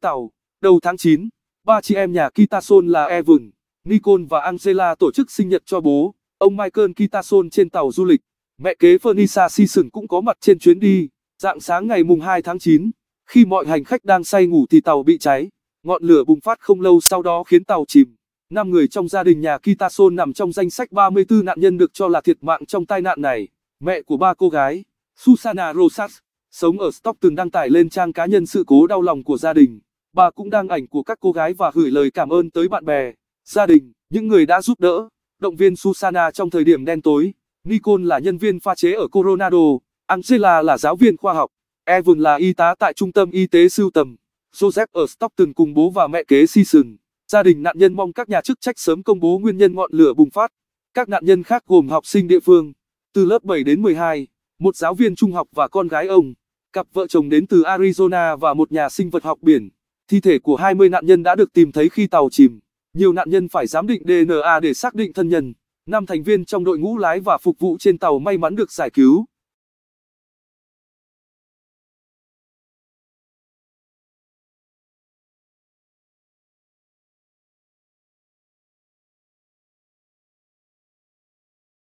Tàu. Đầu tháng 9, ba chị em nhà Kitason là Evan, Nicole và Angela tổ chức sinh nhật cho bố, ông Michael Kitason trên tàu du lịch. Mẹ kế Fernisa Season cũng có mặt trên chuyến đi. Dạng sáng ngày mùng 2 tháng 9, khi mọi hành khách đang say ngủ thì tàu bị cháy. Ngọn lửa bùng phát không lâu sau đó khiến tàu chìm. Năm người trong gia đình nhà Kitason nằm trong danh sách 34 nạn nhân được cho là thiệt mạng trong tai nạn này. Mẹ của ba cô gái, Susana Rosas, sống ở Stockton đăng tải lên trang cá nhân sự cố đau lòng của gia đình bà cũng đăng ảnh của các cô gái và gửi lời cảm ơn tới bạn bè, gia đình, những người đã giúp đỡ, động viên Susana trong thời điểm đen tối. Nicole là nhân viên pha chế ở Coronado, Angela là giáo viên khoa học, Evan là y tá tại trung tâm y tế sưu tầm, Joseph ở Stockton cùng bố và mẹ kế Season. Gia đình nạn nhân mong các nhà chức trách sớm công bố nguyên nhân ngọn lửa bùng phát. Các nạn nhân khác gồm học sinh địa phương, từ lớp 7 đến 12, một giáo viên trung học và con gái ông, cặp vợ chồng đến từ Arizona và một nhà sinh vật học biển. Thi thể của 20 nạn nhân đã được tìm thấy khi tàu chìm. Nhiều nạn nhân phải giám định DNA để xác định thân nhân. Năm thành viên trong đội ngũ lái và phục vụ trên tàu may mắn được giải cứu.